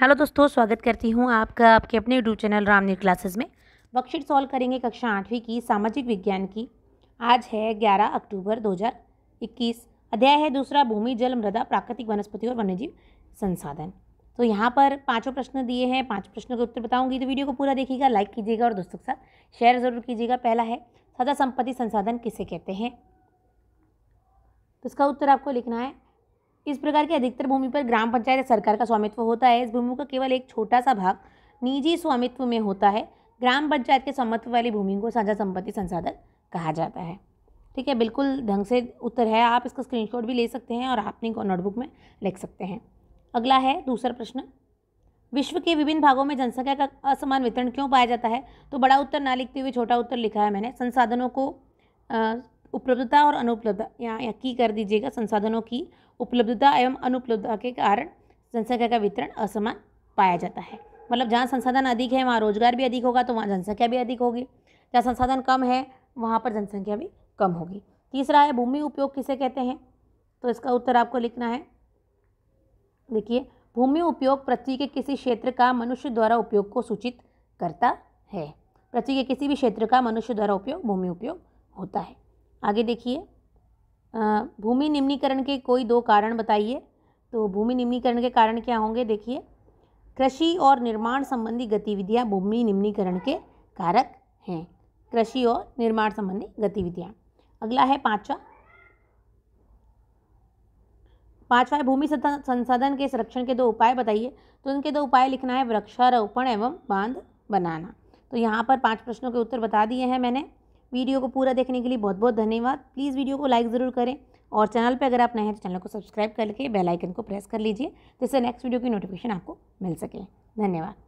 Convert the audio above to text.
hello दोस्तों स्वागत करती हूँ आपका आपके अपने यूट्यूब चैनल रामनीर क्लासेस में वर्कशीट सॉल्व करेंगे कक्षा आठवीं की सामाजिक विज्ञान की आज है 11 अक्टूबर 2021 अध्याय है दूसरा भूमि जल मृदा प्राकृतिक वनस्पति और वन्यजीव संसाधन तो यहाँ पर पाँचों प्रश्न दिए हैं पाँच प्रश्नों के उत्तर बताऊँगी तो वीडियो को पूरा देखिएगा लाइक कीजिएगा और दोस्तों के साथ शेयर ज़रूर कीजिएगा पहला है सदा संपत्ति संसाधन किसे कहते हैं तो इसका उत्तर आपको लिखना है इस प्रकार की अधिकतर भूमि पर ग्राम पंचायत या सरकार का स्वामित्व होता है इस भूमि का केवल एक छोटा सा भाग निजी स्वामित्व में होता है ग्राम पंचायत के स्वामित्व वाली भूमि को साझा संपत्ति संसाधन कहा जाता है ठीक है बिल्कुल ढंग से उत्तर है आप इसका स्क्रीनशॉट भी ले सकते हैं और आपने नोटबुक में लिख सकते हैं अगला है दूसरा प्रश्न विश्व के विभिन्न भागों में जनसंख्या का असमान वितरण क्यों पाया जाता है तो बड़ा उत्तर ना लिखते हुए छोटा उत्तर लिखा है मैंने संसाधनों को उपलब्धता और अनुपलब्धता यहाँ या की कर दीजिएगा संसाधनों की उपलब्धता एवं अनुपलब्धता के कारण जनसंख्या का वितरण असमान पाया जाता है मतलब जहाँ संसाधन अधिक है वहाँ रोजगार भी अधिक होगा तो वहाँ जनसंख्या भी अधिक होगी जहाँ संसाधन कम है वहाँ पर जनसंख्या भी कम होगी तीसरा है भूमि उपयोग किसे कहते हैं तो इसका उत्तर आपको लिखना है देखिए भूमि उपयोग पृथ्वी के किसी क्षेत्र का मनुष्य द्वारा उपयोग को सूचित करता है पृथ्वी के किसी भी क्षेत्र का मनुष्य द्वारा उपयोग भूमि उपयोग होता है आगे देखिए भूमि निम्नीकरण के कोई दो कारण बताइए तो भूमि निम्नीकरण के कारण क्या होंगे देखिए कृषि और निर्माण संबंधी गतिविधियाँ भूमि निम्नीकरण के कारक हैं कृषि और निर्माण संबंधी गतिविधियाँ अगला है पाँचवा पांचवा है भूमि संसाधन के संरक्षण के दो उपाय बताइए तो उनके दो उपाय लिखना है वृक्षारोपण एवं बांध बनाना तो यहाँ पर पांच प्रश्नों के उत्तर बता दिए हैं मैंने वीडियो को पूरा देखने के लिए बहुत बहुत धन्यवाद प्लीज़ वीडियो को लाइक ज़रूर करें और चैनल पर अगर आप नए हैं तो चैनल को सब्सक्राइब करके बेलाइकन को प्रेस कर लीजिए जिससे नेक्स्ट वीडियो की नोटिफिकेशन आपको मिल सके धन्यवाद